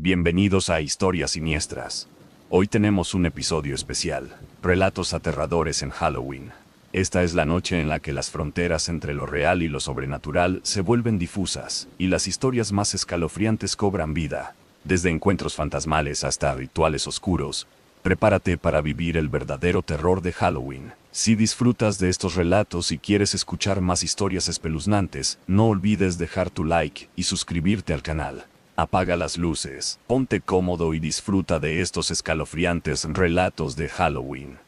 Bienvenidos a Historias Siniestras. Hoy tenemos un episodio especial, Relatos aterradores en Halloween. Esta es la noche en la que las fronteras entre lo real y lo sobrenatural se vuelven difusas, y las historias más escalofriantes cobran vida. Desde encuentros fantasmales hasta rituales oscuros, prepárate para vivir el verdadero terror de Halloween. Si disfrutas de estos relatos y quieres escuchar más historias espeluznantes, no olvides dejar tu like y suscribirte al canal. Apaga las luces, ponte cómodo y disfruta de estos escalofriantes relatos de Halloween.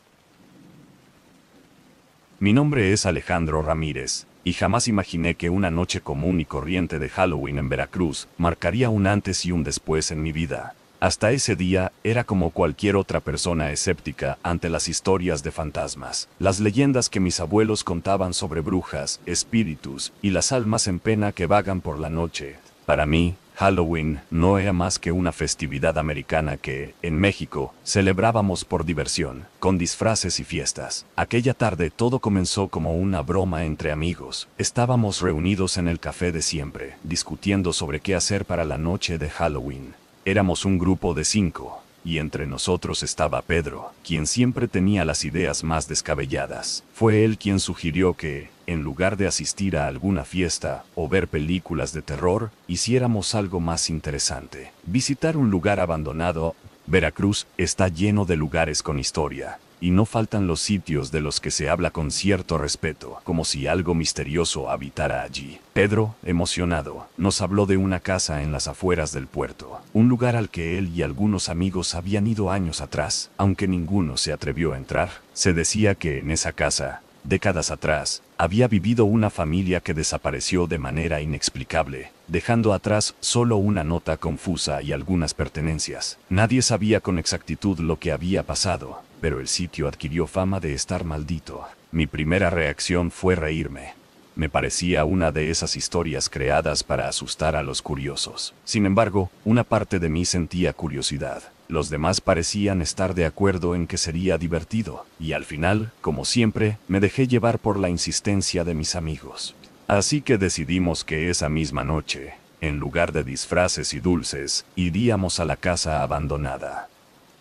Mi nombre es Alejandro Ramírez, y jamás imaginé que una noche común y corriente de Halloween en Veracruz marcaría un antes y un después en mi vida. Hasta ese día era como cualquier otra persona escéptica ante las historias de fantasmas, las leyendas que mis abuelos contaban sobre brujas, espíritus y las almas en pena que vagan por la noche. Para mí, Halloween no era más que una festividad americana que, en México, celebrábamos por diversión, con disfraces y fiestas. Aquella tarde todo comenzó como una broma entre amigos. Estábamos reunidos en el café de siempre, discutiendo sobre qué hacer para la noche de Halloween. Éramos un grupo de cinco, y entre nosotros estaba Pedro, quien siempre tenía las ideas más descabelladas. Fue él quien sugirió que, en lugar de asistir a alguna fiesta o ver películas de terror, hiciéramos algo más interesante. Visitar un lugar abandonado, Veracruz está lleno de lugares con historia y no faltan los sitios de los que se habla con cierto respeto, como si algo misterioso habitara allí. Pedro, emocionado, nos habló de una casa en las afueras del puerto, un lugar al que él y algunos amigos habían ido años atrás, aunque ninguno se atrevió a entrar. Se decía que en esa casa, décadas atrás, había vivido una familia que desapareció de manera inexplicable, dejando atrás solo una nota confusa y algunas pertenencias. Nadie sabía con exactitud lo que había pasado, pero el sitio adquirió fama de estar maldito. Mi primera reacción fue reírme. Me parecía una de esas historias creadas para asustar a los curiosos. Sin embargo, una parte de mí sentía curiosidad. Los demás parecían estar de acuerdo en que sería divertido, y al final, como siempre, me dejé llevar por la insistencia de mis amigos. Así que decidimos que esa misma noche, en lugar de disfraces y dulces, iríamos a la casa abandonada.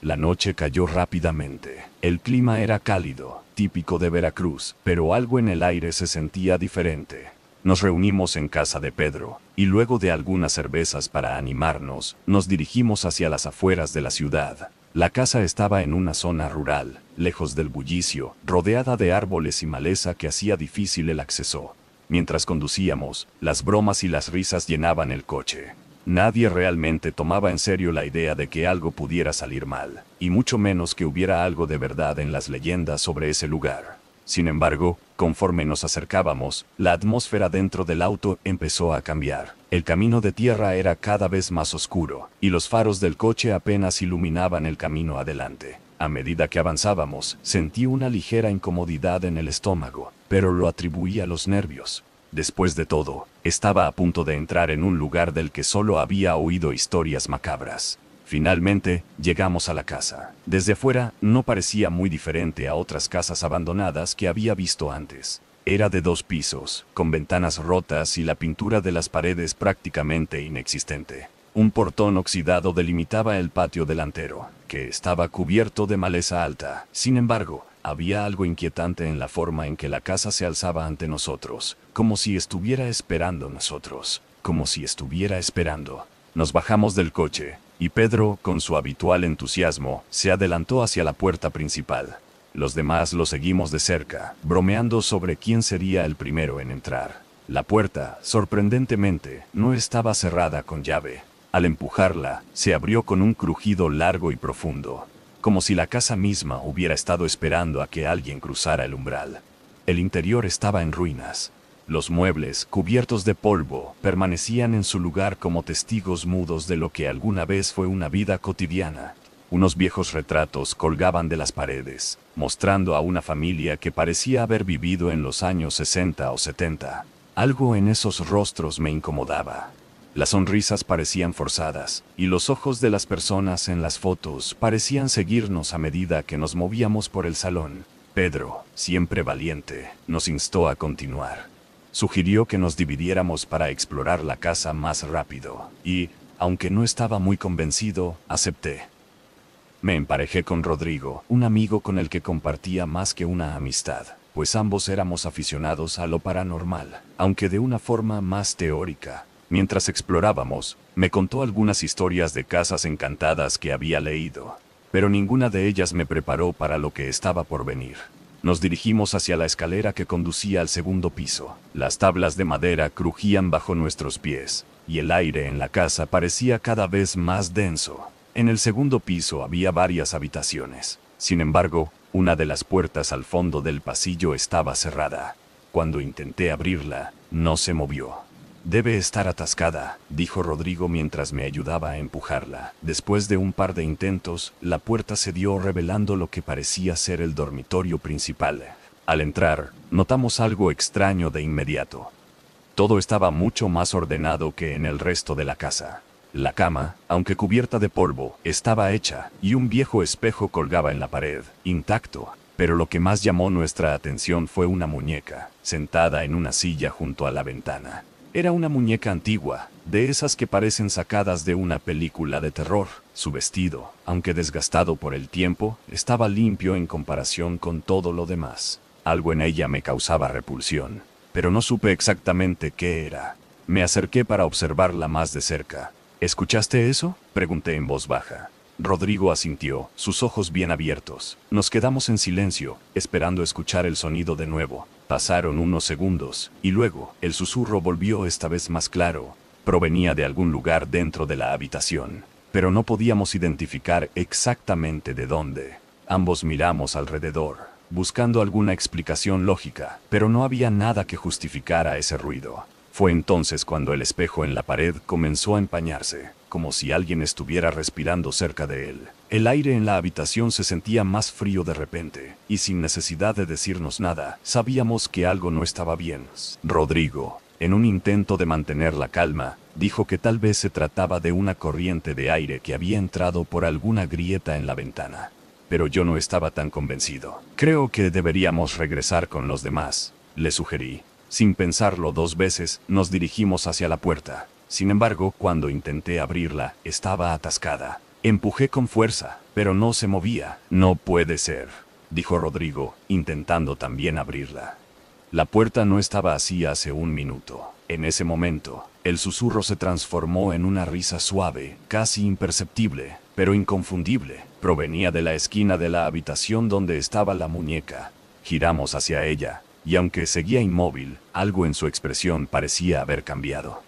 La noche cayó rápidamente. El clima era cálido, típico de Veracruz, pero algo en el aire se sentía diferente. Nos reunimos en casa de Pedro, y luego de algunas cervezas para animarnos, nos dirigimos hacia las afueras de la ciudad. La casa estaba en una zona rural, lejos del bullicio, rodeada de árboles y maleza que hacía difícil el acceso. Mientras conducíamos, las bromas y las risas llenaban el coche. Nadie realmente tomaba en serio la idea de que algo pudiera salir mal, y mucho menos que hubiera algo de verdad en las leyendas sobre ese lugar. Sin embargo, conforme nos acercábamos, la atmósfera dentro del auto empezó a cambiar. El camino de tierra era cada vez más oscuro, y los faros del coche apenas iluminaban el camino adelante. A medida que avanzábamos, sentí una ligera incomodidad en el estómago, pero lo atribuí a los nervios. Después de todo, estaba a punto de entrar en un lugar del que solo había oído historias macabras. Finalmente, llegamos a la casa. Desde fuera, no parecía muy diferente a otras casas abandonadas que había visto antes. Era de dos pisos, con ventanas rotas y la pintura de las paredes prácticamente inexistente. Un portón oxidado delimitaba el patio delantero, que estaba cubierto de maleza alta. Sin embargo, había algo inquietante en la forma en que la casa se alzaba ante nosotros, como si estuviera esperando nosotros, como si estuviera esperando. Nos bajamos del coche, y Pedro, con su habitual entusiasmo, se adelantó hacia la puerta principal. Los demás lo seguimos de cerca, bromeando sobre quién sería el primero en entrar. La puerta, sorprendentemente, no estaba cerrada con llave. Al empujarla, se abrió con un crujido largo y profundo como si la casa misma hubiera estado esperando a que alguien cruzara el umbral. El interior estaba en ruinas. Los muebles, cubiertos de polvo, permanecían en su lugar como testigos mudos de lo que alguna vez fue una vida cotidiana. Unos viejos retratos colgaban de las paredes, mostrando a una familia que parecía haber vivido en los años 60 o 70. Algo en esos rostros me incomodaba. Las sonrisas parecían forzadas, y los ojos de las personas en las fotos parecían seguirnos a medida que nos movíamos por el salón. Pedro, siempre valiente, nos instó a continuar. Sugirió que nos dividiéramos para explorar la casa más rápido, y, aunque no estaba muy convencido, acepté. Me emparejé con Rodrigo, un amigo con el que compartía más que una amistad, pues ambos éramos aficionados a lo paranormal, aunque de una forma más teórica, Mientras explorábamos, me contó algunas historias de casas encantadas que había leído, pero ninguna de ellas me preparó para lo que estaba por venir. Nos dirigimos hacia la escalera que conducía al segundo piso. Las tablas de madera crujían bajo nuestros pies, y el aire en la casa parecía cada vez más denso. En el segundo piso había varias habitaciones. Sin embargo, una de las puertas al fondo del pasillo estaba cerrada. Cuando intenté abrirla, no se movió. Debe estar atascada, dijo Rodrigo mientras me ayudaba a empujarla. Después de un par de intentos, la puerta se dio revelando lo que parecía ser el dormitorio principal. Al entrar, notamos algo extraño de inmediato. Todo estaba mucho más ordenado que en el resto de la casa. La cama, aunque cubierta de polvo, estaba hecha, y un viejo espejo colgaba en la pared, intacto, pero lo que más llamó nuestra atención fue una muñeca, sentada en una silla junto a la ventana. Era una muñeca antigua, de esas que parecen sacadas de una película de terror. Su vestido, aunque desgastado por el tiempo, estaba limpio en comparación con todo lo demás. Algo en ella me causaba repulsión, pero no supe exactamente qué era. Me acerqué para observarla más de cerca. ¿Escuchaste eso? pregunté en voz baja. Rodrigo asintió, sus ojos bien abiertos. Nos quedamos en silencio, esperando escuchar el sonido de nuevo. Pasaron unos segundos, y luego, el susurro volvió esta vez más claro. Provenía de algún lugar dentro de la habitación, pero no podíamos identificar exactamente de dónde. Ambos miramos alrededor, buscando alguna explicación lógica, pero no había nada que justificara ese ruido. Fue entonces cuando el espejo en la pared comenzó a empañarse, como si alguien estuviera respirando cerca de él. El aire en la habitación se sentía más frío de repente, y sin necesidad de decirnos nada, sabíamos que algo no estaba bien. Rodrigo, en un intento de mantener la calma, dijo que tal vez se trataba de una corriente de aire que había entrado por alguna grieta en la ventana. Pero yo no estaba tan convencido. Creo que deberíamos regresar con los demás, le sugerí. Sin pensarlo dos veces, nos dirigimos hacia la puerta. Sin embargo, cuando intenté abrirla, estaba atascada. Empujé con fuerza, pero no se movía. No puede ser, dijo Rodrigo, intentando también abrirla. La puerta no estaba así hace un minuto. En ese momento, el susurro se transformó en una risa suave, casi imperceptible, pero inconfundible. Provenía de la esquina de la habitación donde estaba la muñeca. Giramos hacia ella, y aunque seguía inmóvil, algo en su expresión parecía haber cambiado.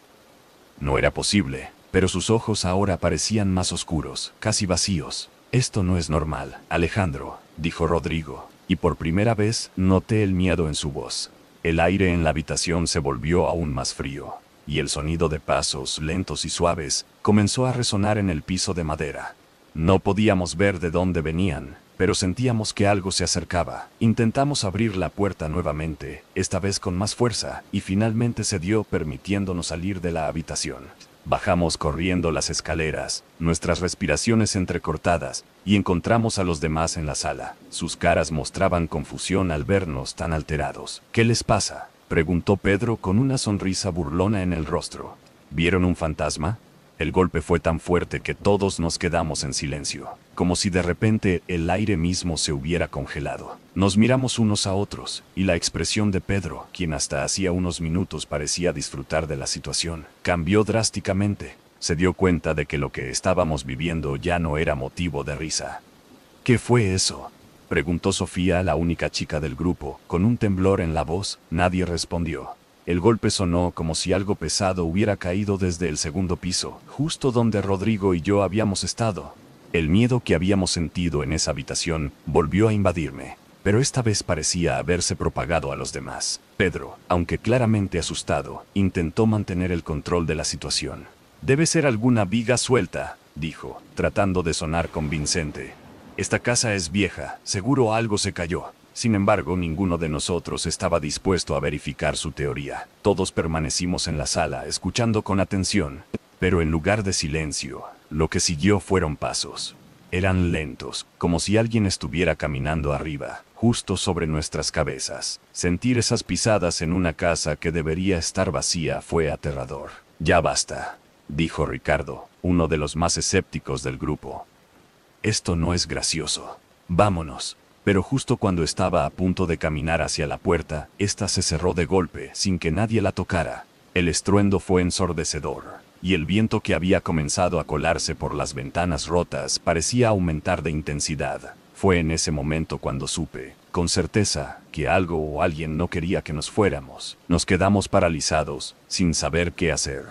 No era posible, pero sus ojos ahora parecían más oscuros, casi vacíos. Esto no es normal, Alejandro, dijo Rodrigo, y por primera vez noté el miedo en su voz. El aire en la habitación se volvió aún más frío, y el sonido de pasos lentos y suaves comenzó a resonar en el piso de madera. No podíamos ver de dónde venían, pero sentíamos que algo se acercaba. Intentamos abrir la puerta nuevamente, esta vez con más fuerza, y finalmente se dio permitiéndonos salir de la habitación. Bajamos corriendo las escaleras, nuestras respiraciones entrecortadas, y encontramos a los demás en la sala. Sus caras mostraban confusión al vernos tan alterados. ¿Qué les pasa? preguntó Pedro con una sonrisa burlona en el rostro. ¿Vieron un fantasma? El golpe fue tan fuerte que todos nos quedamos en silencio, como si de repente el aire mismo se hubiera congelado. Nos miramos unos a otros, y la expresión de Pedro, quien hasta hacía unos minutos parecía disfrutar de la situación, cambió drásticamente. Se dio cuenta de que lo que estábamos viviendo ya no era motivo de risa. ¿Qué fue eso? preguntó Sofía, la única chica del grupo, con un temblor en la voz, nadie respondió. El golpe sonó como si algo pesado hubiera caído desde el segundo piso, justo donde Rodrigo y yo habíamos estado. El miedo que habíamos sentido en esa habitación volvió a invadirme, pero esta vez parecía haberse propagado a los demás. Pedro, aunque claramente asustado, intentó mantener el control de la situación. Debe ser alguna viga suelta, dijo, tratando de sonar convincente. Esta casa es vieja, seguro algo se cayó. Sin embargo, ninguno de nosotros estaba dispuesto a verificar su teoría. Todos permanecimos en la sala escuchando con atención, pero en lugar de silencio, lo que siguió fueron pasos. Eran lentos, como si alguien estuviera caminando arriba, justo sobre nuestras cabezas. Sentir esas pisadas en una casa que debería estar vacía fue aterrador. Ya basta, dijo Ricardo, uno de los más escépticos del grupo. Esto no es gracioso. Vámonos. Pero justo cuando estaba a punto de caminar hacia la puerta, ésta se cerró de golpe, sin que nadie la tocara. El estruendo fue ensordecedor, y el viento que había comenzado a colarse por las ventanas rotas parecía aumentar de intensidad. Fue en ese momento cuando supe, con certeza, que algo o alguien no quería que nos fuéramos. Nos quedamos paralizados, sin saber qué hacer.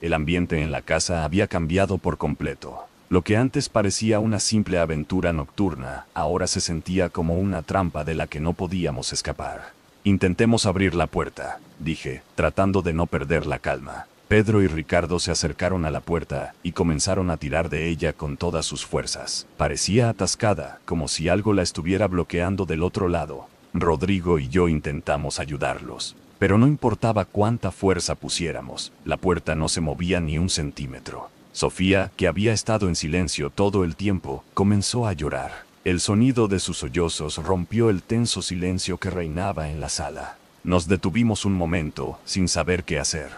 El ambiente en la casa había cambiado por completo. Lo que antes parecía una simple aventura nocturna, ahora se sentía como una trampa de la que no podíamos escapar. Intentemos abrir la puerta, dije, tratando de no perder la calma. Pedro y Ricardo se acercaron a la puerta y comenzaron a tirar de ella con todas sus fuerzas. Parecía atascada, como si algo la estuviera bloqueando del otro lado. Rodrigo y yo intentamos ayudarlos, pero no importaba cuánta fuerza pusiéramos, la puerta no se movía ni un centímetro. Sofía, que había estado en silencio todo el tiempo, comenzó a llorar. El sonido de sus sollozos rompió el tenso silencio que reinaba en la sala. Nos detuvimos un momento, sin saber qué hacer.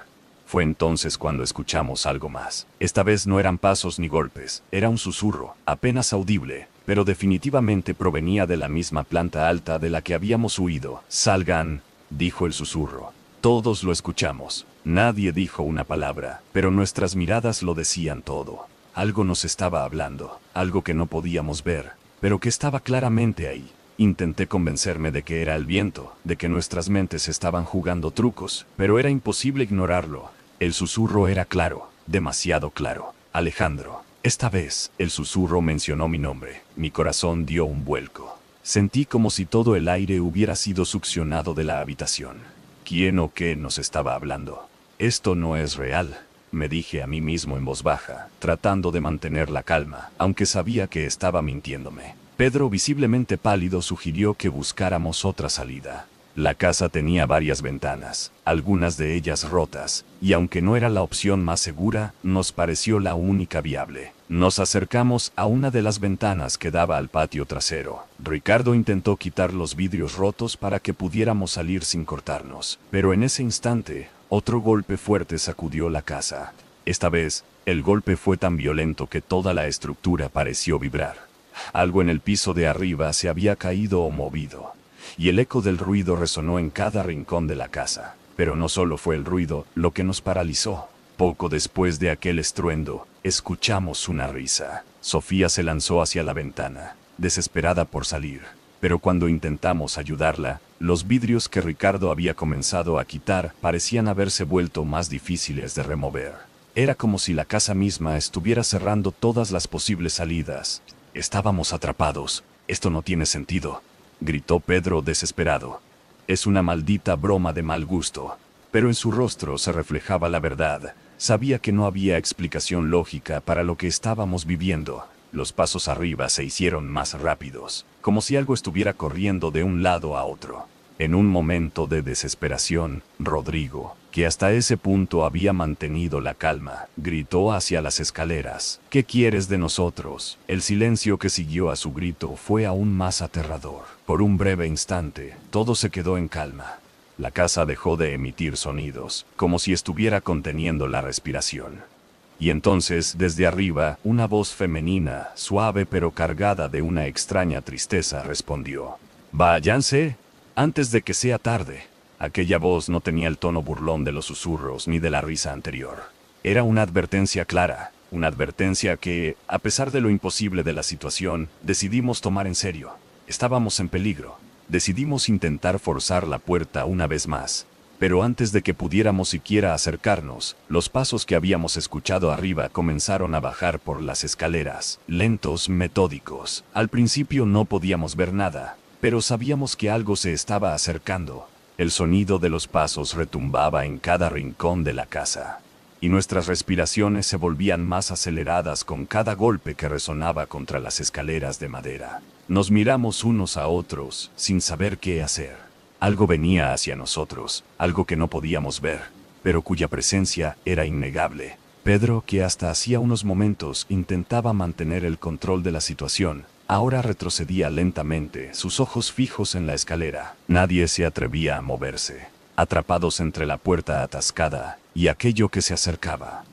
Fue entonces cuando escuchamos algo más. Esta vez no eran pasos ni golpes, era un susurro, apenas audible, pero definitivamente provenía de la misma planta alta de la que habíamos huido. Salgan, dijo el susurro. Todos lo escuchamos. Nadie dijo una palabra, pero nuestras miradas lo decían todo. Algo nos estaba hablando, algo que no podíamos ver, pero que estaba claramente ahí. Intenté convencerme de que era el viento, de que nuestras mentes estaban jugando trucos, pero era imposible ignorarlo. El susurro era claro, demasiado claro. Alejandro. Esta vez, el susurro mencionó mi nombre. Mi corazón dio un vuelco. Sentí como si todo el aire hubiera sido succionado de la habitación. ¿Quién o qué nos estaba hablando? Esto no es real, me dije a mí mismo en voz baja, tratando de mantener la calma, aunque sabía que estaba mintiéndome. Pedro, visiblemente pálido, sugirió que buscáramos otra salida. La casa tenía varias ventanas, algunas de ellas rotas, y aunque no era la opción más segura, nos pareció la única viable. Nos acercamos a una de las ventanas que daba al patio trasero. Ricardo intentó quitar los vidrios rotos para que pudiéramos salir sin cortarnos, pero en ese instante, otro golpe fuerte sacudió la casa. Esta vez, el golpe fue tan violento que toda la estructura pareció vibrar. Algo en el piso de arriba se había caído o movido, y el eco del ruido resonó en cada rincón de la casa. Pero no solo fue el ruido lo que nos paralizó. Poco después de aquel estruendo, escuchamos una risa. Sofía se lanzó hacia la ventana, desesperada por salir pero cuando intentamos ayudarla, los vidrios que Ricardo había comenzado a quitar parecían haberse vuelto más difíciles de remover. Era como si la casa misma estuviera cerrando todas las posibles salidas. Estábamos atrapados. Esto no tiene sentido, gritó Pedro desesperado. Es una maldita broma de mal gusto. Pero en su rostro se reflejaba la verdad. Sabía que no había explicación lógica para lo que estábamos viviendo, los pasos arriba se hicieron más rápidos, como si algo estuviera corriendo de un lado a otro. En un momento de desesperación, Rodrigo, que hasta ese punto había mantenido la calma, gritó hacia las escaleras, ¿Qué quieres de nosotros? El silencio que siguió a su grito fue aún más aterrador. Por un breve instante, todo se quedó en calma. La casa dejó de emitir sonidos, como si estuviera conteniendo la respiración. Y entonces, desde arriba, una voz femenina, suave pero cargada de una extraña tristeza, respondió. Váyanse, antes de que sea tarde. Aquella voz no tenía el tono burlón de los susurros ni de la risa anterior. Era una advertencia clara, una advertencia que, a pesar de lo imposible de la situación, decidimos tomar en serio. Estábamos en peligro. Decidimos intentar forzar la puerta una vez más, pero antes de que pudiéramos siquiera acercarnos, los pasos que habíamos escuchado arriba comenzaron a bajar por las escaleras, lentos, metódicos. Al principio no podíamos ver nada, pero sabíamos que algo se estaba acercando. El sonido de los pasos retumbaba en cada rincón de la casa, y nuestras respiraciones se volvían más aceleradas con cada golpe que resonaba contra las escaleras de madera. Nos miramos unos a otros, sin saber qué hacer. Algo venía hacia nosotros, algo que no podíamos ver, pero cuya presencia era innegable. Pedro, que hasta hacía unos momentos intentaba mantener el control de la situación, ahora retrocedía lentamente, sus ojos fijos en la escalera. Nadie se atrevía a moverse, atrapados entre la puerta atascada y aquello que se acercaba.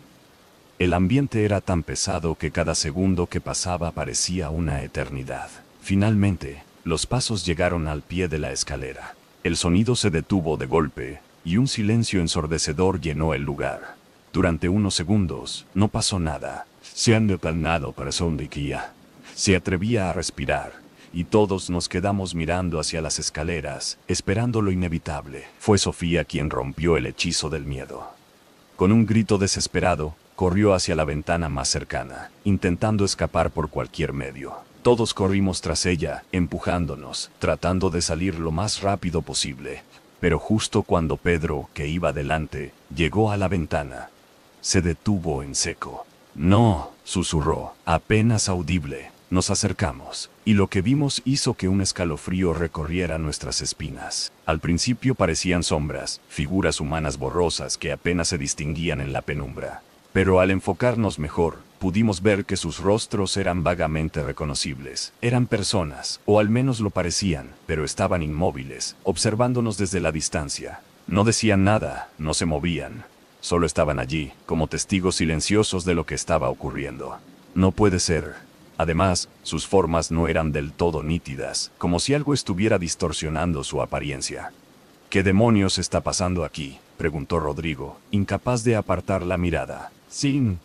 El ambiente era tan pesado que cada segundo que pasaba parecía una eternidad. Finalmente, los pasos llegaron al pie de la escalera. El sonido se detuvo de golpe, y un silencio ensordecedor llenó el lugar. Durante unos segundos, no pasó nada. Se han detenido», para Sondiquía. Se atrevía a respirar, y todos nos quedamos mirando hacia las escaleras, esperando lo inevitable. Fue Sofía quien rompió el hechizo del miedo. Con un grito desesperado, corrió hacia la ventana más cercana, intentando escapar por cualquier medio. Todos corrimos tras ella, empujándonos, tratando de salir lo más rápido posible. Pero justo cuando Pedro, que iba delante, llegó a la ventana, se detuvo en seco. No, susurró, apenas audible. Nos acercamos, y lo que vimos hizo que un escalofrío recorriera nuestras espinas. Al principio parecían sombras, figuras humanas borrosas que apenas se distinguían en la penumbra. Pero al enfocarnos mejor, pudimos ver que sus rostros eran vagamente reconocibles. Eran personas, o al menos lo parecían, pero estaban inmóviles, observándonos desde la distancia. No decían nada, no se movían. Solo estaban allí, como testigos silenciosos de lo que estaba ocurriendo. No puede ser. Además, sus formas no eran del todo nítidas, como si algo estuviera distorsionando su apariencia. ¿Qué demonios está pasando aquí? preguntó Rodrigo, incapaz de apartar la mirada. Sin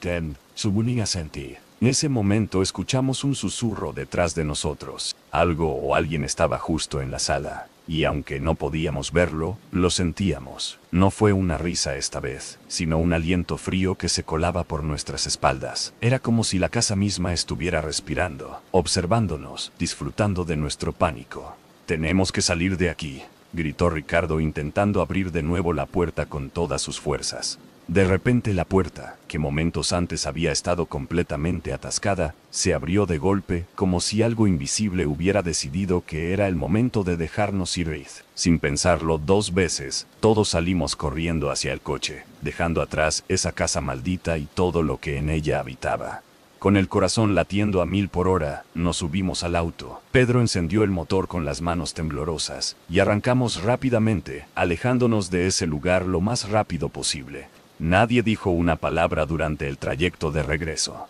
Ten, Subuni En ese momento escuchamos un susurro detrás de nosotros. Algo o alguien estaba justo en la sala. Y aunque no podíamos verlo, lo sentíamos. No fue una risa esta vez, sino un aliento frío que se colaba por nuestras espaldas. Era como si la casa misma estuviera respirando, observándonos, disfrutando de nuestro pánico. Tenemos que salir de aquí, gritó Ricardo intentando abrir de nuevo la puerta con todas sus fuerzas. De repente la puerta, que momentos antes había estado completamente atascada, se abrió de golpe, como si algo invisible hubiera decidido que era el momento de dejarnos ir. Sin pensarlo dos veces, todos salimos corriendo hacia el coche, dejando atrás esa casa maldita y todo lo que en ella habitaba. Con el corazón latiendo a mil por hora, nos subimos al auto. Pedro encendió el motor con las manos temblorosas y arrancamos rápidamente, alejándonos de ese lugar lo más rápido posible. Nadie dijo una palabra durante el trayecto de regreso.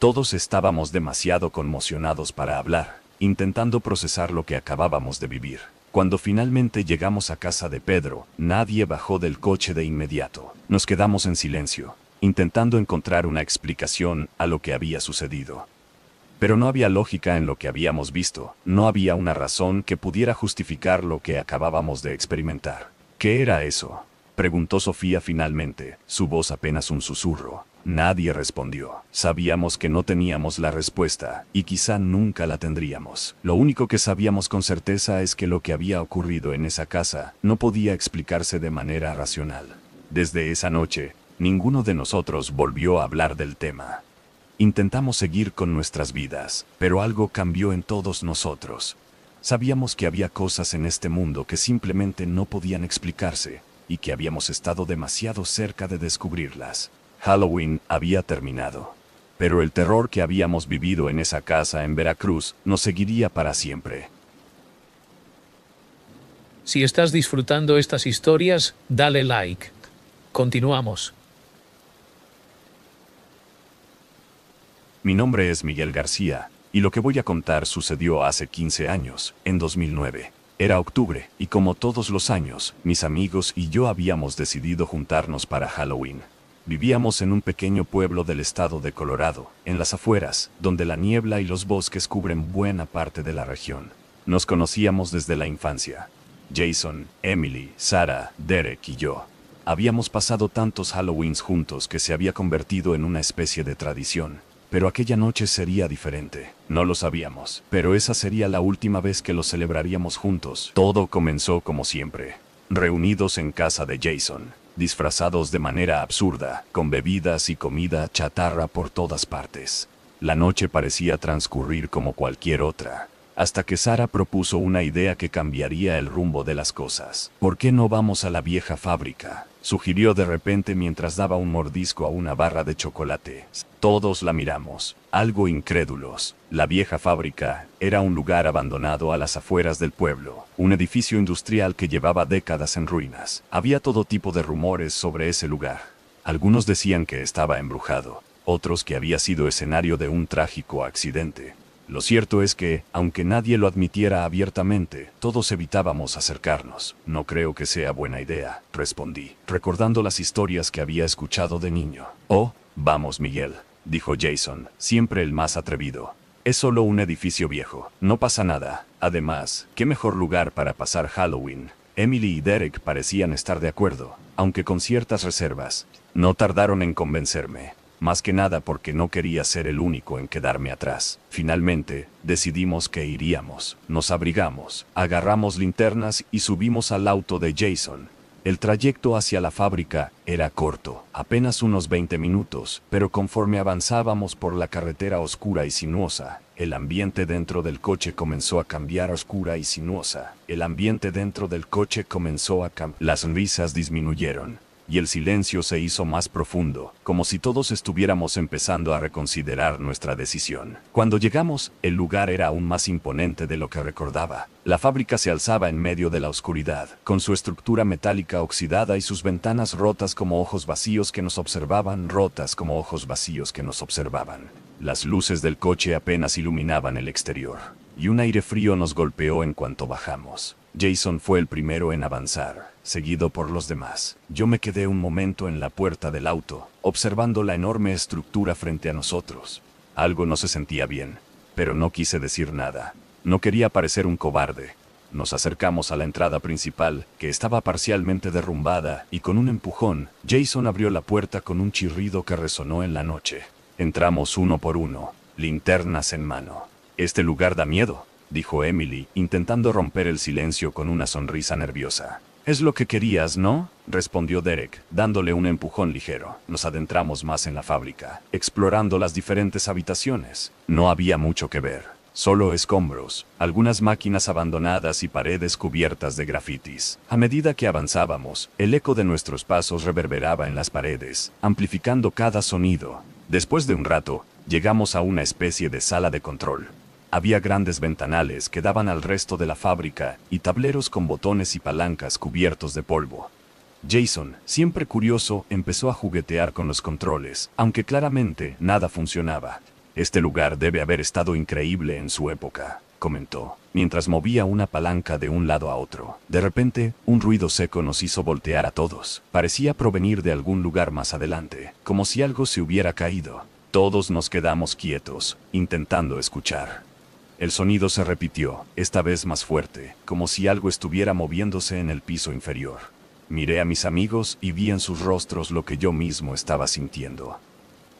Todos estábamos demasiado conmocionados para hablar, intentando procesar lo que acabábamos de vivir. Cuando finalmente llegamos a casa de Pedro, nadie bajó del coche de inmediato. Nos quedamos en silencio, intentando encontrar una explicación a lo que había sucedido. Pero no había lógica en lo que habíamos visto, no había una razón que pudiera justificar lo que acabábamos de experimentar. ¿Qué era eso? preguntó Sofía finalmente, su voz apenas un susurro. Nadie respondió. Sabíamos que no teníamos la respuesta, y quizá nunca la tendríamos. Lo único que sabíamos con certeza es que lo que había ocurrido en esa casa no podía explicarse de manera racional. Desde esa noche, ninguno de nosotros volvió a hablar del tema. Intentamos seguir con nuestras vidas, pero algo cambió en todos nosotros. Sabíamos que había cosas en este mundo que simplemente no podían explicarse, y que habíamos estado demasiado cerca de descubrirlas. Halloween había terminado. Pero el terror que habíamos vivido en esa casa en Veracruz nos seguiría para siempre. Si estás disfrutando estas historias, dale like. Continuamos. Mi nombre es Miguel García, y lo que voy a contar sucedió hace 15 años, en 2009. Era octubre, y como todos los años, mis amigos y yo habíamos decidido juntarnos para Halloween. Vivíamos en un pequeño pueblo del estado de Colorado, en las afueras, donde la niebla y los bosques cubren buena parte de la región. Nos conocíamos desde la infancia. Jason, Emily, Sara, Derek y yo. Habíamos pasado tantos Halloweens juntos que se había convertido en una especie de tradición, pero aquella noche sería diferente. No lo sabíamos, pero esa sería la última vez que lo celebraríamos juntos. Todo comenzó como siempre, reunidos en casa de Jason, disfrazados de manera absurda, con bebidas y comida chatarra por todas partes. La noche parecía transcurrir como cualquier otra, hasta que Sara propuso una idea que cambiaría el rumbo de las cosas. ¿Por qué no vamos a la vieja fábrica? sugirió de repente mientras daba un mordisco a una barra de chocolate. Todos la miramos, algo incrédulos. La vieja fábrica era un lugar abandonado a las afueras del pueblo, un edificio industrial que llevaba décadas en ruinas. Había todo tipo de rumores sobre ese lugar. Algunos decían que estaba embrujado, otros que había sido escenario de un trágico accidente, lo cierto es que, aunque nadie lo admitiera abiertamente, todos evitábamos acercarnos. No creo que sea buena idea, respondí, recordando las historias que había escuchado de niño. Oh, vamos Miguel, dijo Jason, siempre el más atrevido. Es solo un edificio viejo, no pasa nada. Además, qué mejor lugar para pasar Halloween. Emily y Derek parecían estar de acuerdo, aunque con ciertas reservas. No tardaron en convencerme más que nada porque no quería ser el único en quedarme atrás. Finalmente, decidimos que iríamos, nos abrigamos, agarramos linternas y subimos al auto de Jason. El trayecto hacia la fábrica era corto, apenas unos 20 minutos, pero conforme avanzábamos por la carretera oscura y sinuosa, el ambiente dentro del coche comenzó a cambiar oscura y sinuosa. El ambiente dentro del coche comenzó a cambiar. Las risas disminuyeron y el silencio se hizo más profundo, como si todos estuviéramos empezando a reconsiderar nuestra decisión. Cuando llegamos, el lugar era aún más imponente de lo que recordaba. La fábrica se alzaba en medio de la oscuridad, con su estructura metálica oxidada y sus ventanas rotas como ojos vacíos que nos observaban, rotas como ojos vacíos que nos observaban. Las luces del coche apenas iluminaban el exterior, y un aire frío nos golpeó en cuanto bajamos. Jason fue el primero en avanzar, seguido por los demás. Yo me quedé un momento en la puerta del auto, observando la enorme estructura frente a nosotros. Algo no se sentía bien, pero no quise decir nada. No quería parecer un cobarde. Nos acercamos a la entrada principal, que estaba parcialmente derrumbada, y con un empujón, Jason abrió la puerta con un chirrido que resonó en la noche. Entramos uno por uno, linternas en mano. Este lugar da miedo, dijo Emily, intentando romper el silencio con una sonrisa nerviosa. Es lo que querías, ¿no? respondió Derek, dándole un empujón ligero. Nos adentramos más en la fábrica, explorando las diferentes habitaciones. No había mucho que ver. Solo escombros, algunas máquinas abandonadas y paredes cubiertas de grafitis. A medida que avanzábamos, el eco de nuestros pasos reverberaba en las paredes, amplificando cada sonido. Después de un rato, llegamos a una especie de sala de control, había grandes ventanales que daban al resto de la fábrica y tableros con botones y palancas cubiertos de polvo. Jason, siempre curioso, empezó a juguetear con los controles, aunque claramente nada funcionaba. Este lugar debe haber estado increíble en su época, comentó, mientras movía una palanca de un lado a otro. De repente, un ruido seco nos hizo voltear a todos. Parecía provenir de algún lugar más adelante, como si algo se hubiera caído. Todos nos quedamos quietos, intentando escuchar. El sonido se repitió, esta vez más fuerte, como si algo estuviera moviéndose en el piso inferior. Miré a mis amigos y vi en sus rostros lo que yo mismo estaba sintiendo.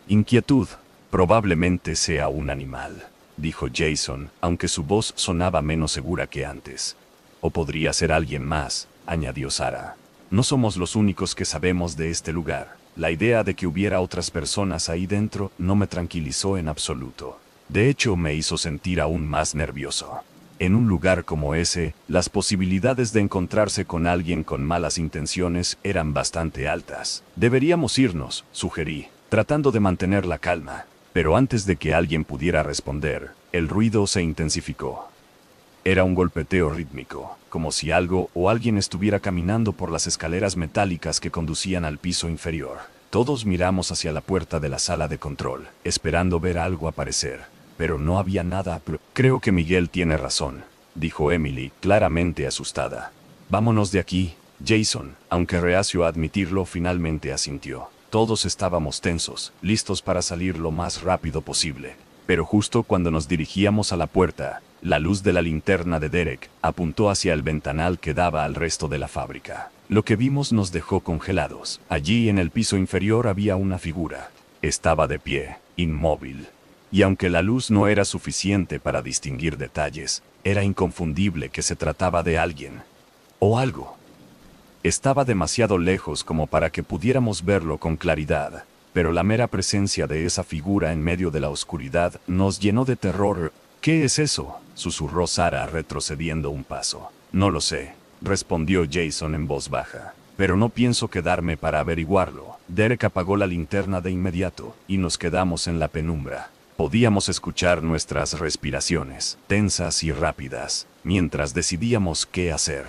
Inquietud. Probablemente sea un animal, dijo Jason, aunque su voz sonaba menos segura que antes. O podría ser alguien más, añadió Sara. No somos los únicos que sabemos de este lugar. La idea de que hubiera otras personas ahí dentro no me tranquilizó en absoluto. De hecho, me hizo sentir aún más nervioso. En un lugar como ese, las posibilidades de encontrarse con alguien con malas intenciones eran bastante altas. Deberíamos irnos, sugerí, tratando de mantener la calma. Pero antes de que alguien pudiera responder, el ruido se intensificó. Era un golpeteo rítmico, como si algo o alguien estuviera caminando por las escaleras metálicas que conducían al piso inferior. Todos miramos hacia la puerta de la sala de control, esperando ver algo aparecer, pero no había nada. Creo que Miguel tiene razón, dijo Emily, claramente asustada. Vámonos de aquí, Jason, aunque reacio a admitirlo, finalmente asintió. Todos estábamos tensos, listos para salir lo más rápido posible. Pero justo cuando nos dirigíamos a la puerta, la luz de la linterna de Derek apuntó hacia el ventanal que daba al resto de la fábrica. Lo que vimos nos dejó congelados. Allí en el piso inferior había una figura. Estaba de pie, inmóvil, y aunque la luz no era suficiente para distinguir detalles, era inconfundible que se trataba de alguien. O algo. Estaba demasiado lejos como para que pudiéramos verlo con claridad, pero la mera presencia de esa figura en medio de la oscuridad nos llenó de terror. ¿Qué es eso? susurró Sara retrocediendo un paso. No lo sé, respondió Jason en voz baja. Pero no pienso quedarme para averiguarlo. Derek apagó la linterna de inmediato, y nos quedamos en la penumbra. Podíamos escuchar nuestras respiraciones, tensas y rápidas, mientras decidíamos qué hacer.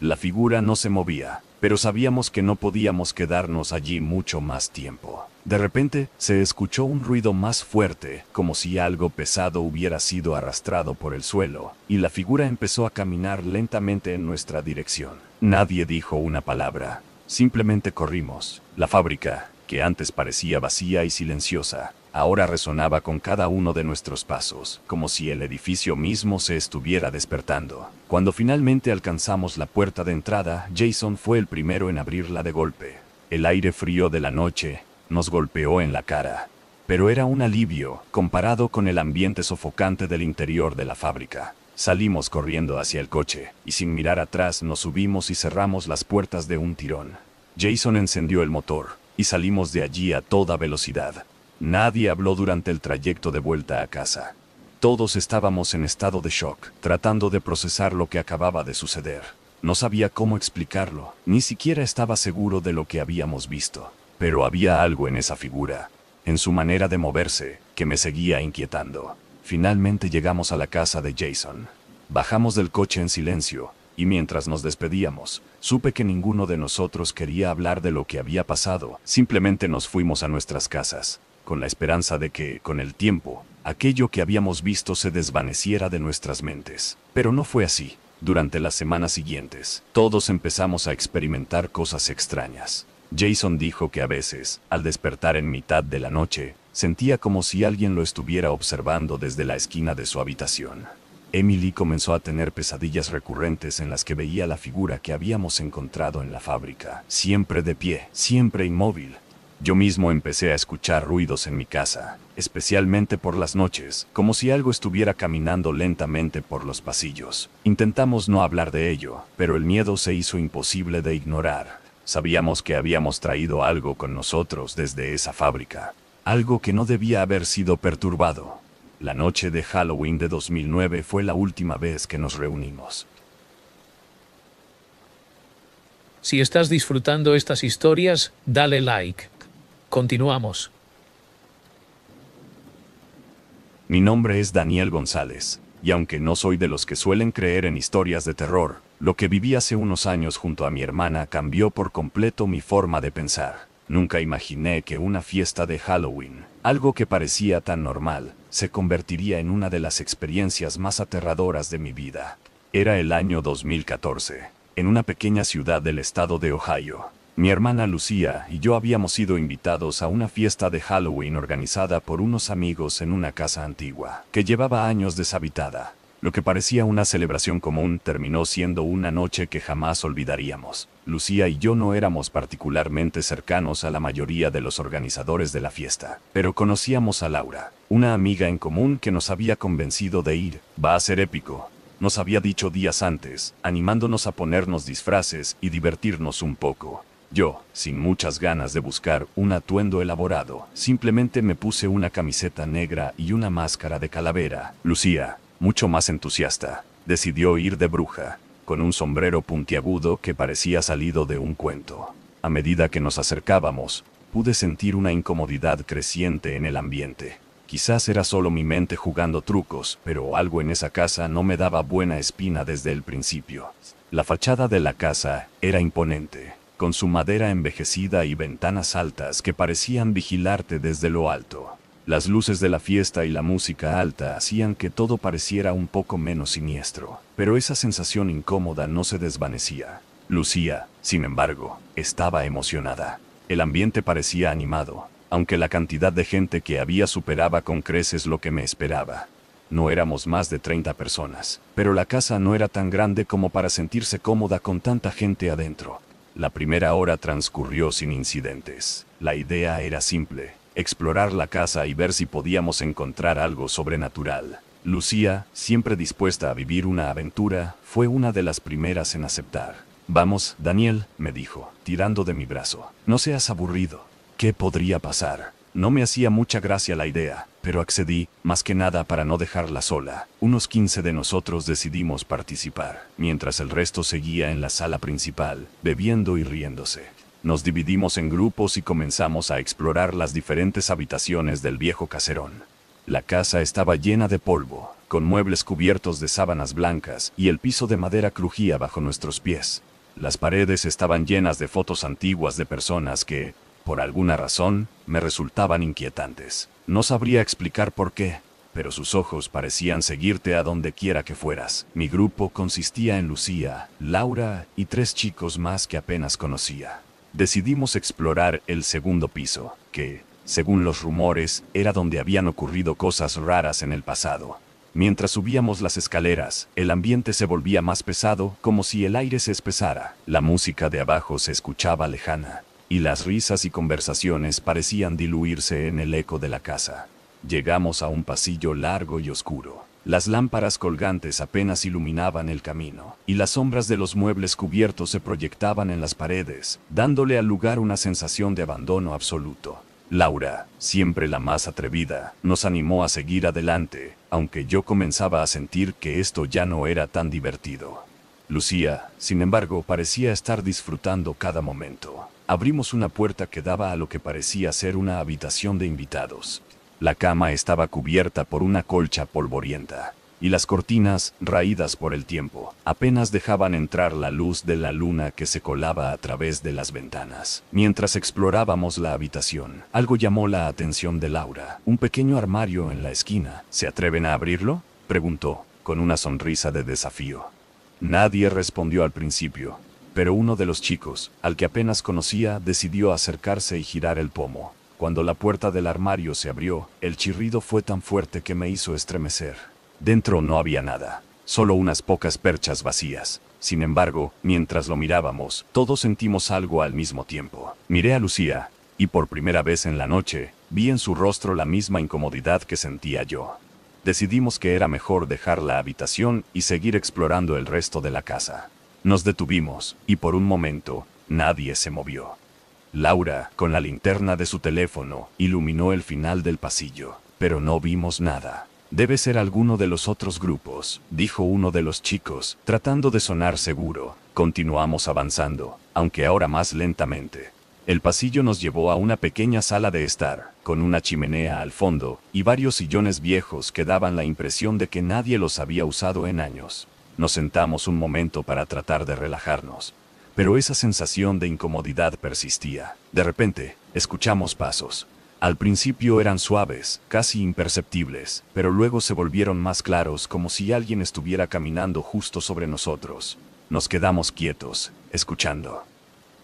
La figura no se movía, pero sabíamos que no podíamos quedarnos allí mucho más tiempo. De repente, se escuchó un ruido más fuerte, como si algo pesado hubiera sido arrastrado por el suelo, y la figura empezó a caminar lentamente en nuestra dirección. Nadie dijo una palabra. Simplemente corrimos. La fábrica, que antes parecía vacía y silenciosa, ahora resonaba con cada uno de nuestros pasos, como si el edificio mismo se estuviera despertando. Cuando finalmente alcanzamos la puerta de entrada, Jason fue el primero en abrirla de golpe. El aire frío de la noche nos golpeó en la cara, pero era un alivio comparado con el ambiente sofocante del interior de la fábrica. Salimos corriendo hacia el coche, y sin mirar atrás nos subimos y cerramos las puertas de un tirón. Jason encendió el motor, y salimos de allí a toda velocidad. Nadie habló durante el trayecto de vuelta a casa. Todos estábamos en estado de shock, tratando de procesar lo que acababa de suceder. No sabía cómo explicarlo, ni siquiera estaba seguro de lo que habíamos visto, pero había algo en esa figura, en su manera de moverse, que me seguía inquietando. Finalmente llegamos a la casa de Jason. Bajamos del coche en silencio, y mientras nos despedíamos, supe que ninguno de nosotros quería hablar de lo que había pasado, simplemente nos fuimos a nuestras casas con la esperanza de que, con el tiempo, aquello que habíamos visto se desvaneciera de nuestras mentes. Pero no fue así. Durante las semanas siguientes, todos empezamos a experimentar cosas extrañas. Jason dijo que a veces, al despertar en mitad de la noche, sentía como si alguien lo estuviera observando desde la esquina de su habitación. Emily comenzó a tener pesadillas recurrentes en las que veía la figura que habíamos encontrado en la fábrica, siempre de pie, siempre inmóvil, yo mismo empecé a escuchar ruidos en mi casa, especialmente por las noches, como si algo estuviera caminando lentamente por los pasillos. Intentamos no hablar de ello, pero el miedo se hizo imposible de ignorar. Sabíamos que habíamos traído algo con nosotros desde esa fábrica, algo que no debía haber sido perturbado. La noche de Halloween de 2009 fue la última vez que nos reunimos. Si estás disfrutando estas historias, dale like Continuamos. Mi nombre es Daniel González, y aunque no soy de los que suelen creer en historias de terror, lo que viví hace unos años junto a mi hermana cambió por completo mi forma de pensar. Nunca imaginé que una fiesta de Halloween, algo que parecía tan normal, se convertiría en una de las experiencias más aterradoras de mi vida. Era el año 2014, en una pequeña ciudad del estado de Ohio, mi hermana Lucía y yo habíamos sido invitados a una fiesta de Halloween organizada por unos amigos en una casa antigua, que llevaba años deshabitada. Lo que parecía una celebración común terminó siendo una noche que jamás olvidaríamos. Lucía y yo no éramos particularmente cercanos a la mayoría de los organizadores de la fiesta, pero conocíamos a Laura, una amiga en común que nos había convencido de ir. Va a ser épico, nos había dicho días antes, animándonos a ponernos disfraces y divertirnos un poco. Yo, sin muchas ganas de buscar un atuendo elaborado, simplemente me puse una camiseta negra y una máscara de calavera. Lucía, mucho más entusiasta, decidió ir de bruja, con un sombrero puntiagudo que parecía salido de un cuento. A medida que nos acercábamos, pude sentir una incomodidad creciente en el ambiente. Quizás era solo mi mente jugando trucos, pero algo en esa casa no me daba buena espina desde el principio. La fachada de la casa era imponente, con su madera envejecida y ventanas altas que parecían vigilarte desde lo alto. Las luces de la fiesta y la música alta hacían que todo pareciera un poco menos siniestro, pero esa sensación incómoda no se desvanecía. Lucía, sin embargo, estaba emocionada. El ambiente parecía animado, aunque la cantidad de gente que había superaba con creces lo que me esperaba. No éramos más de 30 personas, pero la casa no era tan grande como para sentirse cómoda con tanta gente adentro. La primera hora transcurrió sin incidentes. La idea era simple, explorar la casa y ver si podíamos encontrar algo sobrenatural. Lucía, siempre dispuesta a vivir una aventura, fue una de las primeras en aceptar. Vamos, Daniel, me dijo, tirando de mi brazo. No seas aburrido. ¿Qué podría pasar? No me hacía mucha gracia la idea, pero accedí, más que nada para no dejarla sola. Unos 15 de nosotros decidimos participar, mientras el resto seguía en la sala principal, bebiendo y riéndose. Nos dividimos en grupos y comenzamos a explorar las diferentes habitaciones del viejo caserón. La casa estaba llena de polvo, con muebles cubiertos de sábanas blancas, y el piso de madera crujía bajo nuestros pies. Las paredes estaban llenas de fotos antiguas de personas que, por alguna razón, me resultaban inquietantes. No sabría explicar por qué, pero sus ojos parecían seguirte a donde quiera que fueras. Mi grupo consistía en Lucía, Laura y tres chicos más que apenas conocía. Decidimos explorar el segundo piso, que, según los rumores, era donde habían ocurrido cosas raras en el pasado. Mientras subíamos las escaleras, el ambiente se volvía más pesado, como si el aire se espesara. La música de abajo se escuchaba lejana, y las risas y conversaciones parecían diluirse en el eco de la casa. Llegamos a un pasillo largo y oscuro. Las lámparas colgantes apenas iluminaban el camino, y las sombras de los muebles cubiertos se proyectaban en las paredes, dándole al lugar una sensación de abandono absoluto. Laura, siempre la más atrevida, nos animó a seguir adelante, aunque yo comenzaba a sentir que esto ya no era tan divertido. Lucía, sin embargo, parecía estar disfrutando cada momento. Abrimos una puerta que daba a lo que parecía ser una habitación de invitados. La cama estaba cubierta por una colcha polvorienta, y las cortinas, raídas por el tiempo, apenas dejaban entrar la luz de la luna que se colaba a través de las ventanas. Mientras explorábamos la habitación, algo llamó la atención de Laura. Un pequeño armario en la esquina. ¿Se atreven a abrirlo? preguntó, con una sonrisa de desafío. Nadie respondió al principio, pero uno de los chicos, al que apenas conocía, decidió acercarse y girar el pomo. Cuando la puerta del armario se abrió, el chirrido fue tan fuerte que me hizo estremecer. Dentro no había nada, solo unas pocas perchas vacías. Sin embargo, mientras lo mirábamos, todos sentimos algo al mismo tiempo. Miré a Lucía, y por primera vez en la noche, vi en su rostro la misma incomodidad que sentía yo. Decidimos que era mejor dejar la habitación y seguir explorando el resto de la casa. Nos detuvimos, y por un momento, nadie se movió. Laura, con la linterna de su teléfono, iluminó el final del pasillo, pero no vimos nada. Debe ser alguno de los otros grupos, dijo uno de los chicos, tratando de sonar seguro. Continuamos avanzando, aunque ahora más lentamente. El pasillo nos llevó a una pequeña sala de estar, con una chimenea al fondo, y varios sillones viejos que daban la impresión de que nadie los había usado en años. Nos sentamos un momento para tratar de relajarnos, pero esa sensación de incomodidad persistía. De repente, escuchamos pasos. Al principio eran suaves, casi imperceptibles, pero luego se volvieron más claros como si alguien estuviera caminando justo sobre nosotros. Nos quedamos quietos, escuchando.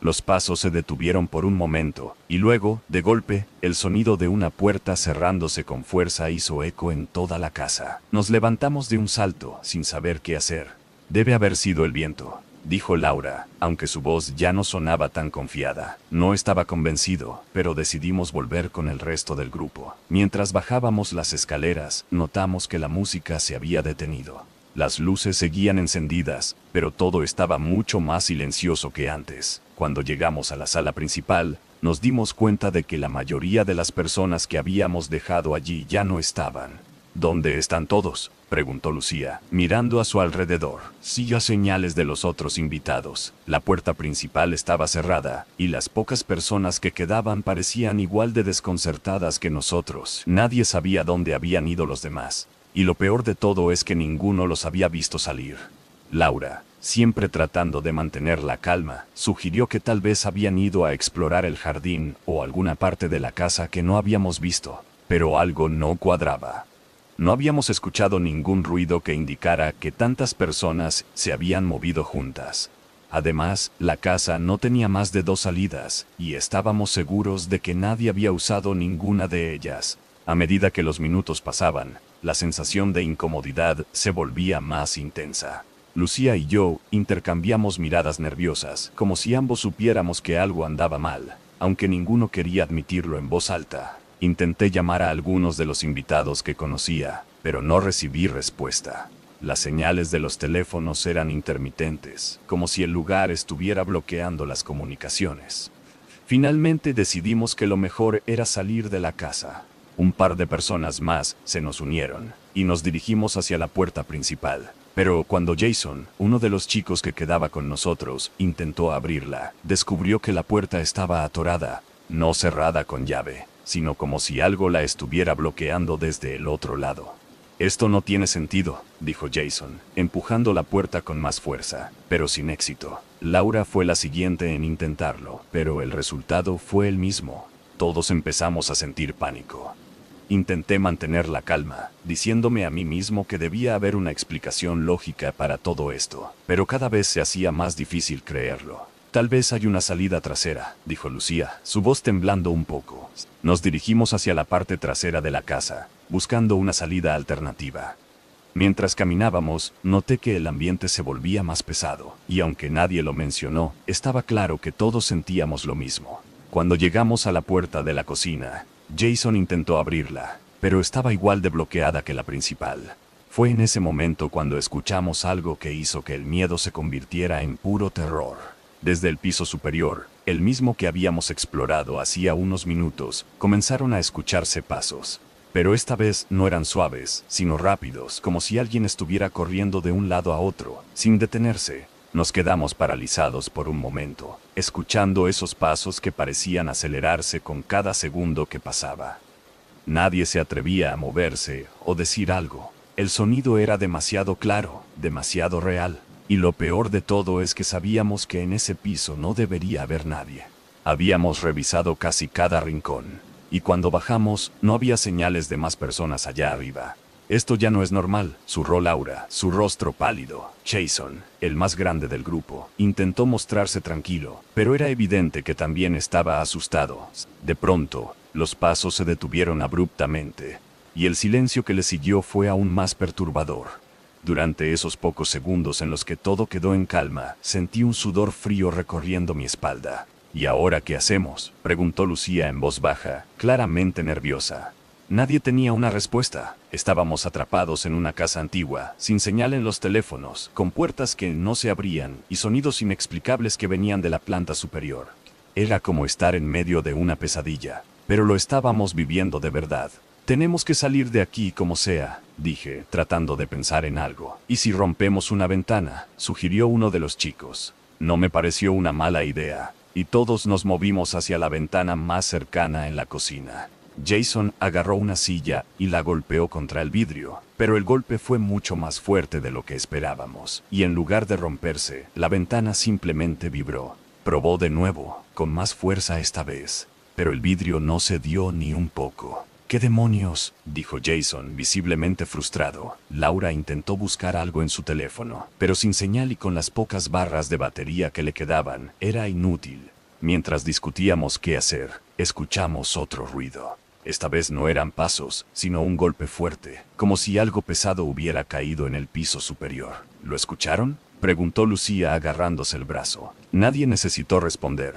Los pasos se detuvieron por un momento, y luego, de golpe, el sonido de una puerta cerrándose con fuerza hizo eco en toda la casa. Nos levantamos de un salto, sin saber qué hacer. Debe haber sido el viento, dijo Laura, aunque su voz ya no sonaba tan confiada. No estaba convencido, pero decidimos volver con el resto del grupo. Mientras bajábamos las escaleras, notamos que la música se había detenido. Las luces seguían encendidas, pero todo estaba mucho más silencioso que antes. Cuando llegamos a la sala principal, nos dimos cuenta de que la mayoría de las personas que habíamos dejado allí ya no estaban. ¿Dónde están todos? preguntó Lucía, mirando a su alrededor. Siguió señales de los otros invitados. La puerta principal estaba cerrada, y las pocas personas que quedaban parecían igual de desconcertadas que nosotros. Nadie sabía dónde habían ido los demás. Y lo peor de todo es que ninguno los había visto salir. Laura, siempre tratando de mantener la calma, sugirió que tal vez habían ido a explorar el jardín o alguna parte de la casa que no habíamos visto, pero algo no cuadraba. No habíamos escuchado ningún ruido que indicara que tantas personas se habían movido juntas. Además, la casa no tenía más de dos salidas, y estábamos seguros de que nadie había usado ninguna de ellas. A medida que los minutos pasaban, la sensación de incomodidad se volvía más intensa. Lucía y yo intercambiamos miradas nerviosas, como si ambos supiéramos que algo andaba mal, aunque ninguno quería admitirlo en voz alta. Intenté llamar a algunos de los invitados que conocía, pero no recibí respuesta. Las señales de los teléfonos eran intermitentes, como si el lugar estuviera bloqueando las comunicaciones. Finalmente decidimos que lo mejor era salir de la casa, un par de personas más se nos unieron, y nos dirigimos hacia la puerta principal. Pero cuando Jason, uno de los chicos que quedaba con nosotros, intentó abrirla, descubrió que la puerta estaba atorada, no cerrada con llave, sino como si algo la estuviera bloqueando desde el otro lado. Esto no tiene sentido, dijo Jason, empujando la puerta con más fuerza, pero sin éxito. Laura fue la siguiente en intentarlo, pero el resultado fue el mismo. Todos empezamos a sentir pánico. Intenté mantener la calma, diciéndome a mí mismo que debía haber una explicación lógica para todo esto, pero cada vez se hacía más difícil creerlo. Tal vez hay una salida trasera, dijo Lucía, su voz temblando un poco. Nos dirigimos hacia la parte trasera de la casa, buscando una salida alternativa. Mientras caminábamos, noté que el ambiente se volvía más pesado, y aunque nadie lo mencionó, estaba claro que todos sentíamos lo mismo. Cuando llegamos a la puerta de la cocina, Jason intentó abrirla, pero estaba igual de bloqueada que la principal. Fue en ese momento cuando escuchamos algo que hizo que el miedo se convirtiera en puro terror. Desde el piso superior, el mismo que habíamos explorado hacía unos minutos, comenzaron a escucharse pasos. Pero esta vez no eran suaves, sino rápidos, como si alguien estuviera corriendo de un lado a otro, sin detenerse. Nos quedamos paralizados por un momento, escuchando esos pasos que parecían acelerarse con cada segundo que pasaba. Nadie se atrevía a moverse o decir algo. El sonido era demasiado claro, demasiado real, y lo peor de todo es que sabíamos que en ese piso no debería haber nadie. Habíamos revisado casi cada rincón, y cuando bajamos no había señales de más personas allá arriba. Esto ya no es normal, surró Laura, su rostro pálido. Jason, el más grande del grupo, intentó mostrarse tranquilo, pero era evidente que también estaba asustado. De pronto, los pasos se detuvieron abruptamente, y el silencio que le siguió fue aún más perturbador. Durante esos pocos segundos en los que todo quedó en calma, sentí un sudor frío recorriendo mi espalda. ¿Y ahora qué hacemos? preguntó Lucía en voz baja, claramente nerviosa. Nadie tenía una respuesta. Estábamos atrapados en una casa antigua, sin señal en los teléfonos, con puertas que no se abrían y sonidos inexplicables que venían de la planta superior. Era como estar en medio de una pesadilla, pero lo estábamos viviendo de verdad. Tenemos que salir de aquí como sea, dije, tratando de pensar en algo. ¿Y si rompemos una ventana? sugirió uno de los chicos. No me pareció una mala idea, y todos nos movimos hacia la ventana más cercana en la cocina. Jason agarró una silla y la golpeó contra el vidrio, pero el golpe fue mucho más fuerte de lo que esperábamos, y en lugar de romperse, la ventana simplemente vibró. Probó de nuevo, con más fuerza esta vez, pero el vidrio no cedió ni un poco. ¿Qué demonios? dijo Jason, visiblemente frustrado. Laura intentó buscar algo en su teléfono, pero sin señal y con las pocas barras de batería que le quedaban, era inútil. Mientras discutíamos qué hacer, escuchamos otro ruido. Esta vez no eran pasos, sino un golpe fuerte, como si algo pesado hubiera caído en el piso superior. ¿Lo escucharon? preguntó Lucía agarrándose el brazo. Nadie necesitó responder.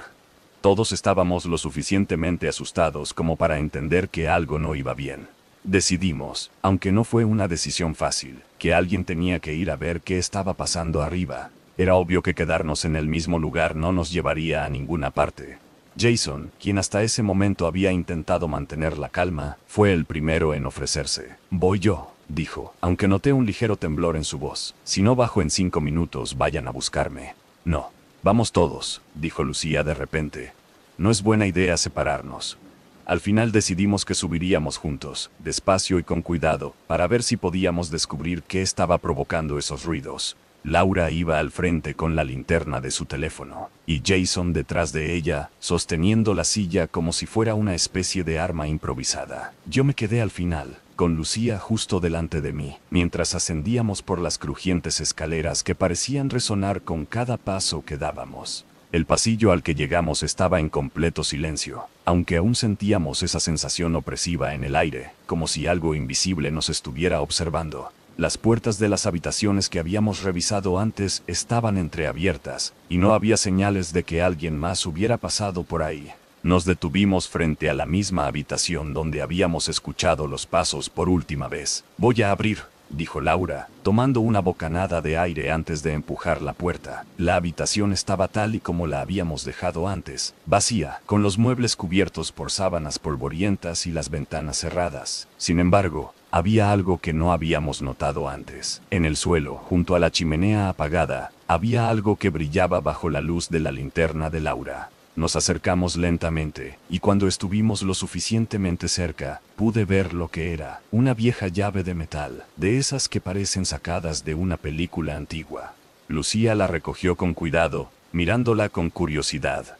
Todos estábamos lo suficientemente asustados como para entender que algo no iba bien. Decidimos, aunque no fue una decisión fácil, que alguien tenía que ir a ver qué estaba pasando arriba. Era obvio que quedarnos en el mismo lugar no nos llevaría a ninguna parte. Jason, quien hasta ese momento había intentado mantener la calma, fue el primero en ofrecerse. Voy yo, dijo, aunque noté un ligero temblor en su voz. Si no bajo en cinco minutos, vayan a buscarme. No. Vamos todos, dijo Lucía de repente. No es buena idea separarnos. Al final decidimos que subiríamos juntos, despacio y con cuidado, para ver si podíamos descubrir qué estaba provocando esos ruidos. Laura iba al frente con la linterna de su teléfono, y Jason detrás de ella, sosteniendo la silla como si fuera una especie de arma improvisada. Yo me quedé al final, con Lucía justo delante de mí, mientras ascendíamos por las crujientes escaleras que parecían resonar con cada paso que dábamos. El pasillo al que llegamos estaba en completo silencio, aunque aún sentíamos esa sensación opresiva en el aire, como si algo invisible nos estuviera observando. Las puertas de las habitaciones que habíamos revisado antes estaban entreabiertas, y no había señales de que alguien más hubiera pasado por ahí. Nos detuvimos frente a la misma habitación donde habíamos escuchado los pasos por última vez. Voy a abrir, dijo Laura, tomando una bocanada de aire antes de empujar la puerta. La habitación estaba tal y como la habíamos dejado antes, vacía, con los muebles cubiertos por sábanas polvorientas y las ventanas cerradas. Sin embargo, había algo que no habíamos notado antes. En el suelo, junto a la chimenea apagada, había algo que brillaba bajo la luz de la linterna de Laura. Nos acercamos lentamente, y cuando estuvimos lo suficientemente cerca, pude ver lo que era, una vieja llave de metal, de esas que parecen sacadas de una película antigua. Lucía la recogió con cuidado, mirándola con curiosidad.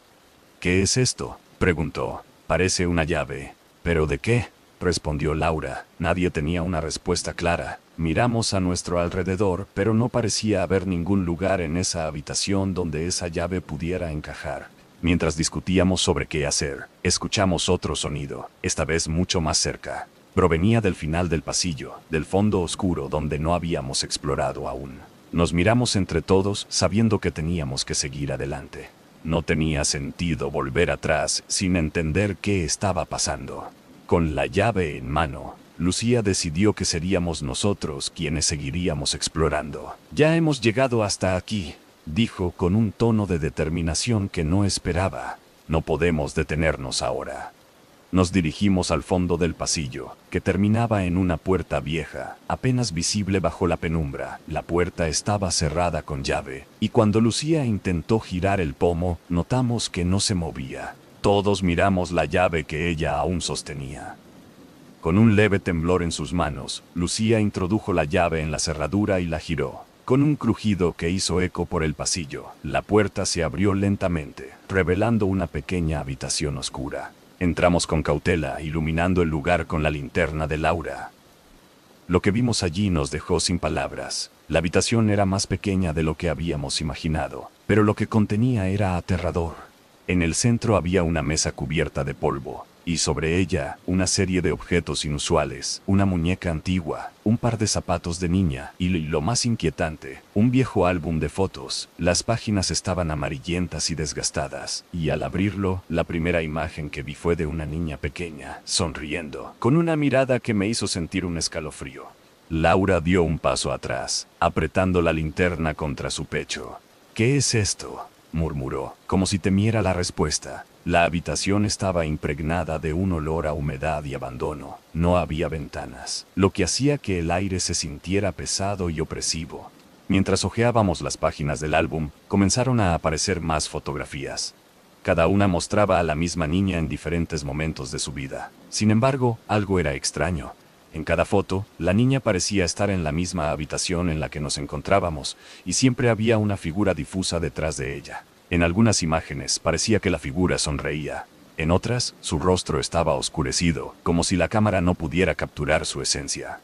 ¿Qué es esto? preguntó. Parece una llave. ¿Pero de qué? respondió Laura. Nadie tenía una respuesta clara. Miramos a nuestro alrededor, pero no parecía haber ningún lugar en esa habitación donde esa llave pudiera encajar. Mientras discutíamos sobre qué hacer, escuchamos otro sonido, esta vez mucho más cerca. Provenía del final del pasillo, del fondo oscuro donde no habíamos explorado aún. Nos miramos entre todos, sabiendo que teníamos que seguir adelante. No tenía sentido volver atrás sin entender qué estaba pasando. Con la llave en mano, Lucía decidió que seríamos nosotros quienes seguiríamos explorando. Ya hemos llegado hasta aquí, dijo con un tono de determinación que no esperaba. No podemos detenernos ahora. Nos dirigimos al fondo del pasillo, que terminaba en una puerta vieja, apenas visible bajo la penumbra. La puerta estaba cerrada con llave, y cuando Lucía intentó girar el pomo, notamos que no se movía. Todos miramos la llave que ella aún sostenía. Con un leve temblor en sus manos, Lucía introdujo la llave en la cerradura y la giró. Con un crujido que hizo eco por el pasillo, la puerta se abrió lentamente, revelando una pequeña habitación oscura. Entramos con cautela, iluminando el lugar con la linterna de Laura. Lo que vimos allí nos dejó sin palabras. La habitación era más pequeña de lo que habíamos imaginado, pero lo que contenía era aterrador. En el centro había una mesa cubierta de polvo, y sobre ella, una serie de objetos inusuales, una muñeca antigua, un par de zapatos de niña, y lo más inquietante, un viejo álbum de fotos. Las páginas estaban amarillentas y desgastadas, y al abrirlo, la primera imagen que vi fue de una niña pequeña, sonriendo, con una mirada que me hizo sentir un escalofrío. Laura dio un paso atrás, apretando la linterna contra su pecho. ¿Qué es esto? murmuró, como si temiera la respuesta. La habitación estaba impregnada de un olor a humedad y abandono. No había ventanas, lo que hacía que el aire se sintiera pesado y opresivo. Mientras hojeábamos las páginas del álbum, comenzaron a aparecer más fotografías. Cada una mostraba a la misma niña en diferentes momentos de su vida. Sin embargo, algo era extraño. En cada foto, la niña parecía estar en la misma habitación en la que nos encontrábamos, y siempre había una figura difusa detrás de ella. En algunas imágenes parecía que la figura sonreía, en otras, su rostro estaba oscurecido, como si la cámara no pudiera capturar su esencia.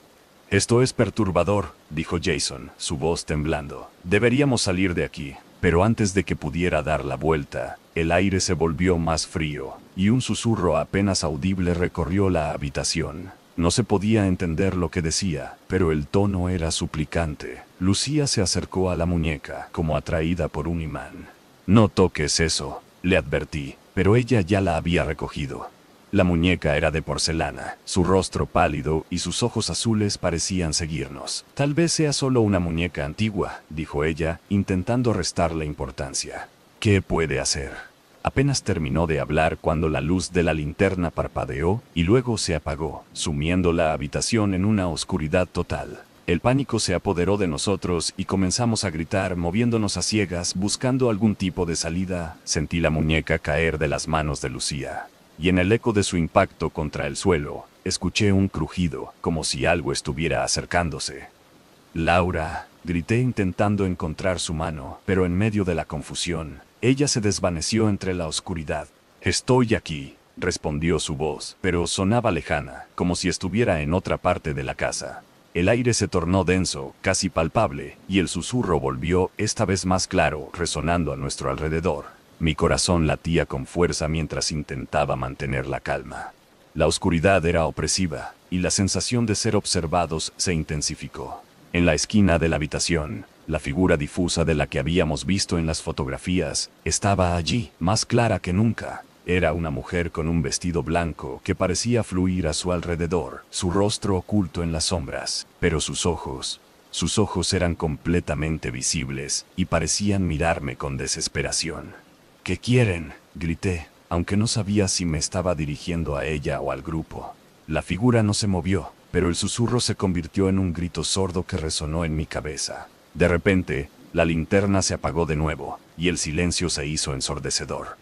Esto es perturbador, dijo Jason, su voz temblando. Deberíamos salir de aquí, pero antes de que pudiera dar la vuelta, el aire se volvió más frío, y un susurro apenas audible recorrió la habitación. No se podía entender lo que decía, pero el tono era suplicante. Lucía se acercó a la muñeca, como atraída por un imán. No toques eso, le advertí, pero ella ya la había recogido. La muñeca era de porcelana, su rostro pálido y sus ojos azules parecían seguirnos. Tal vez sea solo una muñeca antigua, dijo ella, intentando restarle importancia. ¿Qué puede hacer? Apenas terminó de hablar cuando la luz de la linterna parpadeó y luego se apagó, sumiendo la habitación en una oscuridad total. El pánico se apoderó de nosotros y comenzamos a gritar moviéndonos a ciegas buscando algún tipo de salida. Sentí la muñeca caer de las manos de Lucía. Y en el eco de su impacto contra el suelo, escuché un crujido, como si algo estuviera acercándose. Laura, grité intentando encontrar su mano, pero en medio de la confusión, ella se desvaneció entre la oscuridad. Estoy aquí, respondió su voz, pero sonaba lejana, como si estuviera en otra parte de la casa. El aire se tornó denso, casi palpable, y el susurro volvió, esta vez más claro, resonando a nuestro alrededor. Mi corazón latía con fuerza mientras intentaba mantener la calma. La oscuridad era opresiva, y la sensación de ser observados se intensificó. En la esquina de la habitación, la figura difusa de la que habíamos visto en las fotografías estaba allí, más clara que nunca. Era una mujer con un vestido blanco que parecía fluir a su alrededor, su rostro oculto en las sombras, pero sus ojos, sus ojos eran completamente visibles y parecían mirarme con desesperación. ¿Qué quieren? grité, aunque no sabía si me estaba dirigiendo a ella o al grupo. La figura no se movió, pero el susurro se convirtió en un grito sordo que resonó en mi cabeza. De repente, la linterna se apagó de nuevo, y el silencio se hizo ensordecedor.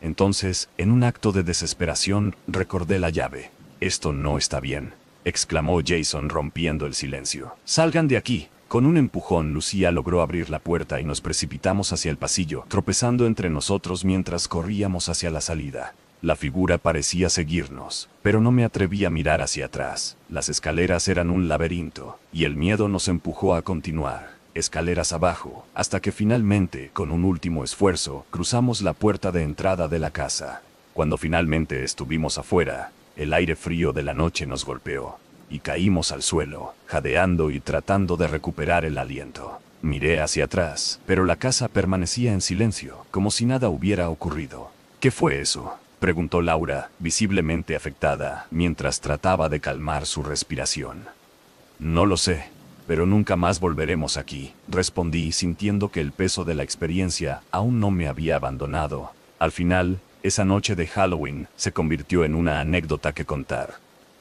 Entonces, en un acto de desesperación, recordé la llave. Esto no está bien, exclamó Jason rompiendo el silencio. Salgan de aquí. Con un empujón, Lucía logró abrir la puerta y nos precipitamos hacia el pasillo, tropezando entre nosotros mientras corríamos hacia la salida. La figura parecía seguirnos, pero no me atreví a mirar hacia atrás. Las escaleras eran un laberinto, y el miedo nos empujó a continuar escaleras abajo, hasta que finalmente, con un último esfuerzo, cruzamos la puerta de entrada de la casa. Cuando finalmente estuvimos afuera, el aire frío de la noche nos golpeó, y caímos al suelo, jadeando y tratando de recuperar el aliento. Miré hacia atrás, pero la casa permanecía en silencio, como si nada hubiera ocurrido. ¿Qué fue eso? preguntó Laura, visiblemente afectada, mientras trataba de calmar su respiración. No lo sé, pero nunca más volveremos aquí, respondí sintiendo que el peso de la experiencia aún no me había abandonado. Al final, esa noche de Halloween se convirtió en una anécdota que contar.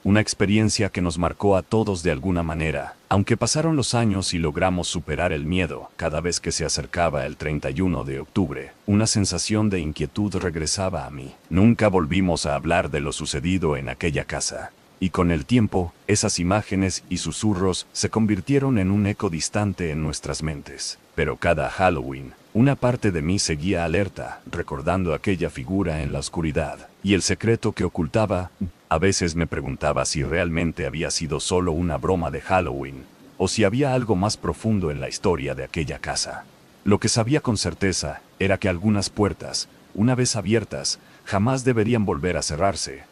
Una experiencia que nos marcó a todos de alguna manera, aunque pasaron los años y logramos superar el miedo cada vez que se acercaba el 31 de octubre, una sensación de inquietud regresaba a mí. Nunca volvimos a hablar de lo sucedido en aquella casa. Y con el tiempo, esas imágenes y susurros se convirtieron en un eco distante en nuestras mentes. Pero cada Halloween, una parte de mí seguía alerta, recordando aquella figura en la oscuridad, y el secreto que ocultaba, a veces me preguntaba si realmente había sido solo una broma de Halloween, o si había algo más profundo en la historia de aquella casa. Lo que sabía con certeza era que algunas puertas, una vez abiertas, jamás deberían volver a cerrarse,